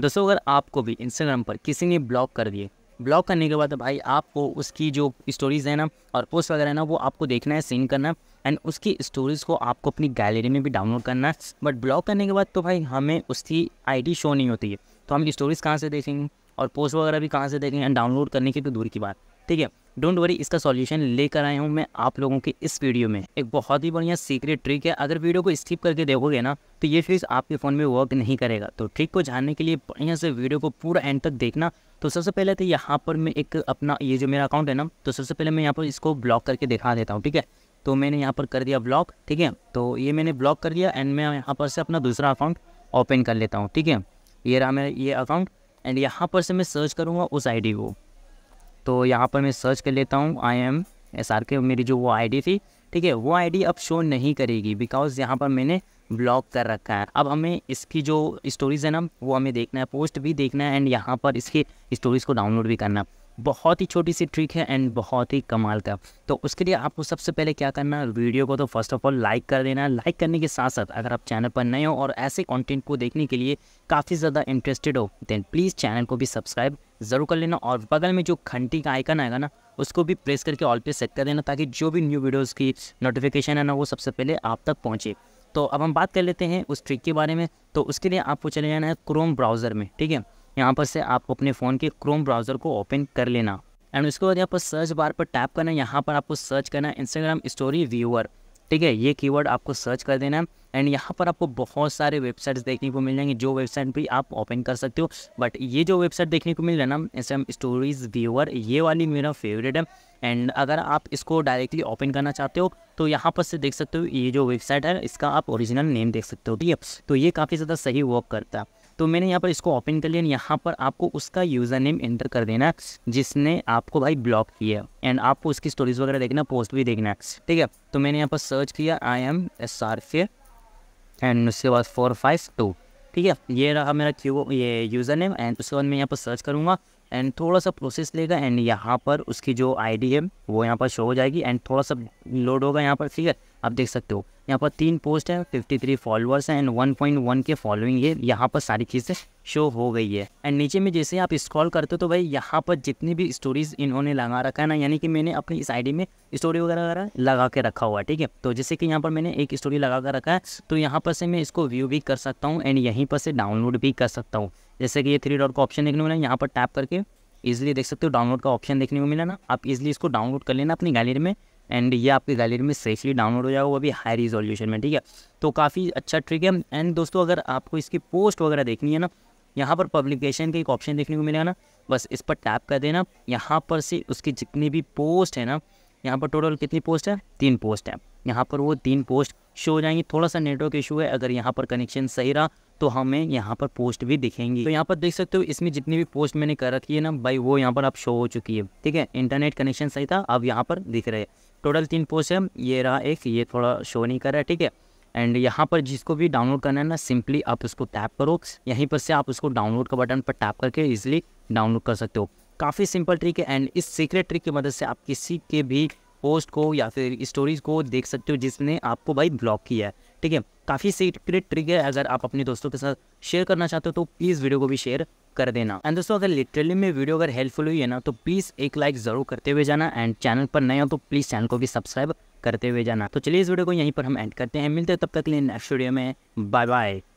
दोस्तों अगर आपको भी इंस्टाग्राम पर किसी ने ब्लॉक कर दिए ब्लॉक करने के बाद भाई आपको उसकी जो स्टोरीज़ है ना और पोस्ट वगैरह है ना वो आपको देखना है सीन करना है एंड उसकी स्टोरीज़ को आपको अपनी गैलरी में भी डाउनलोड करना है बट ब्लॉक करने के बाद तो भाई हमें उसकी आईडी शो नहीं होती है तो हम स्टोरीज़ कहाँ से देखेंगे और पोस्ट वगैरह भी कहाँ से देखेंगे एंड डाउनलोड करने की तो दूर की बात ठीक है डोंट वरी इसका सॉल्यूशन लेकर आया हूँ मैं आप लोगों के इस वीडियो में एक बहुत ही बढ़िया सीक्रेट ट्रिक है अगर वीडियो को स्किप करके देखोगे ना तो ये फ्यूज आपके फ़ोन में वर्क नहीं करेगा तो ट्रिक को जानने के लिए बढ़िया से वीडियो को पूरा एंड तक देखना तो सबसे पहले तो यहाँ पर मैं एक अपना ये जो मेरा अकाउंट है ना तो सबसे पहले मैं यहाँ पर इसको ब्लॉक करके दिखा देता हूँ ठीक है तो मैंने यहाँ पर कर दिया ब्लॉक ठीक है तो ये मैंने ब्लॉक कर दिया एंड मैं यहाँ पर से अपना दूसरा अकाउंट ओपन कर लेता हूँ ठीक है ये रहा मेरा ये अकाउंट एंड यहाँ पर से मैं सर्च करूँगा उस आईडी को तो यहाँ पर मैं सर्च कर लेता हूँ आई एम एस आर के मेरी जो वो आईडी थी ठीक है वो आईडी अब शो नहीं करेगी बिकॉज यहाँ पर मैंने ब्लॉक कर रखा है अब हमें इसकी जो स्टोरीज़ है ना वो हमें देखना है पोस्ट भी देखना है एंड यहाँ पर इसकी स्टोरीज़ को डाउनलोड भी करना बहुत ही छोटी सी ट्रिक है एंड बहुत ही कमाल का तो उसके लिए आपको सबसे पहले क्या करना है वीडियो को तो फर्स्ट ऑफ ऑल लाइक कर देना लाइक करने के साथ साथ अगर आप चैनल पर नए हो और ऐसे कंटेंट को देखने के लिए काफ़ी ज़्यादा इंटरेस्टेड हो देन प्लीज़ चैनल को भी सब्सक्राइब ज़रूर कर लेना और बगल में जो घंटी का आइकन आएगा ना उसको भी प्रेस करके ऑल पे सेट कर देना ताकि जो भी न्यू वीडियोज़ की नोटिफिकेशन है ना वो सबसे पहले आप तक पहुँचे तो अब हम बात कर लेते हैं उस ट्रिक के बारे में तो उसके लिए आपको चले जाना है क्रोम ब्राउज़र में ठीक है यहाँ पर से आप अपने फ़ोन के क्रोम ब्राउज़र को ओपन कर लेना एंड उसके बाद यहाँ पर सर्च बार पर टैप करना यहाँ पर आपको सर्च करना है इंस्टाग्राम स्टोरी व्यूअर ठीक है ये कीवर्ड आपको सर्च कर देना है एंड यहाँ पर आपको बहुत सारे वेबसाइट्स देखने को मिल जाएंगे जो वेबसाइट भी आप ओपन कर सकते हो बट ये जो वेबसाइट देखने को मिल रहा है ना एस एम स्टोरीज व्यूअर ये वाली मेरा फेवरेट है एंड अगर आप इसको डायरेक्टली ओपन करना चाहते हो तो यहाँ पर से देख सकते हो ये जो वेबसाइट है इसका आप ओरिजिनल नेम देख सकते हो ठीक है तो ये काफ़ी ज़्यादा सही वर्क करता है तो मैंने यहाँ पर इसको ओपन कर लिया यहाँ पर आपको उसका यूज़र नेम एंटर कर देना जिसने आपको भाई ब्लॉक किया एंड आपको उसकी स्टोरीज़ वगैरह देखना पोस्ट भी देखना ठीक है तो मैंने यहाँ पर सर्च किया आई एम एस आर फिर एंड उसके बाद फोर फाइव टू ठीक है ये रहा मेरा क्यू ये यूज़र नेम एंड उसके बाद मैं यहाँ पर सर्च करूँगा एंड थोड़ा सा प्रोसेस लेगा एंड यहाँ पर उसकी जो आईडी है वो यहाँ पर शो हो जाएगी एंड थोड़ा सा लोड होगा यहाँ पर ठीक है आप देख सकते हो यहाँ पर तीन पोस्ट है 53 फॉलोअर्स हैं एंड 1.1 के फॉलोइंग ये यहाँ पर सारी चीज़ें शो हो गई है एंड नीचे में जैसे आप स्क्रॉल करते हो तो भाई यहाँ पर जितनी भी स्टोरीज इन्होंने लगा रखा है ना यानी कि मैंने अपनी इस आईडी में स्टोरी वगैरह वगैरह लगा के रखा हुआ है ठीक है तो जैसे कि यहाँ पर मैंने एक स्टोरी लगा कर रखा है तो यहाँ पर से मैं इसको व्यू भी कर सकता हूँ एंड यहीं पर से डाउनलोड भी कर सकता हूँ जैसे कि ये थ्री डॉट का ऑप्शन देखने को मिला यहाँ पर टैप करके इजिली देख सकते हो डाउनलोड का ऑप्शन देखने को मिला ना आप इजिली इसको डाउनलोड कर लेना अपनी गैलरी में एंड ये आपकी गैलरी में सेफली डाउनलोड हो जाएगा वो भी हाई रिजोल्यूशन में ठीक है तो काफ़ी अच्छा ट्रिक है एंड दोस्तों अगर आपको इसकी पोस्ट वगैरह देखनी है ना यहाँ पर पब्लिकेशन का एक ऑप्शन देखने को मिलेगा ना बस इस पर टैप कर देना यहाँ पर से उसकी जितनी भी पोस्ट है ना यहाँ पर टोटल कितनी पोस्ट है तीन पोस्ट है यहाँ पर वो तीन पोस्ट शो हो जाएंगी थोड़ा सा नेटवर्क इशू है अगर यहाँ पर कनेक्शन सही रहा तो हमें यहाँ पर पोस्ट भी दिखेंगी तो यहाँ पर देख सकते हो इसमें जितनी भी पोस्ट मैंने कर रखी है ना भाई वो यहाँ पर आप शो हो चुकी है ठीक है इंटरनेट कनेक्शन सही था अब यहाँ पर दिख रहे हैं टोटल तीन पोस्ट है ये रहा एक ये थोड़ा शो नहीं कर रहा है ठीक है एंड यहाँ पर जिसको भी डाउनलोड करना है ना सिंपली आप उसको टैप करो यहीं पर से आप उसको डाउनलोड का बटन पर टैप करके इजिली डाउनलोड कर सकते हो काफ़ी सिंपल ट्रिक है एंड इस सीक्रेट ट्रिक की मदद से आप किसी के भी पोस्ट को या फिर स्टोरीज को देख सकते हो जिसने आपको भाई ब्लॉक किया है ठीक है काफ़ी सीक्रेट ट्रिक है अगर आप अपने दोस्तों के साथ शेयर करना चाहते हो तो प्लीज़ वीडियो को भी शेयर कर देना एंड दोस्तों अगर लिटरली में वीडियो अगर हेल्पफुल हुई है ना तो प्लीज़ एक लाइक ज़रूर करते हुए जाना एंड चैनल पर नए हो तो प्लीज़ चैनल को भी सब्सक्राइब करते हुए जाना तो चलिए इस वीडियो को यहीं पर हम एंड करते हैं मिलते हैं तब तक के लिए नेक्स्ट वीडियो में बाय बाय